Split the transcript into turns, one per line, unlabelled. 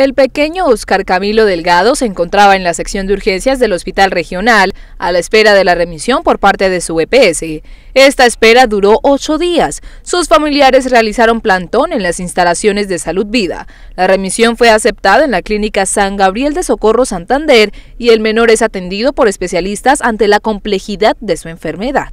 El pequeño Oscar Camilo Delgado se encontraba en la sección de urgencias del Hospital Regional a la espera de la remisión por parte de su EPS. Esta espera duró ocho días. Sus familiares realizaron plantón en las instalaciones de Salud Vida. La remisión fue aceptada en la clínica San Gabriel de Socorro Santander y el menor es atendido por especialistas ante la complejidad de su enfermedad.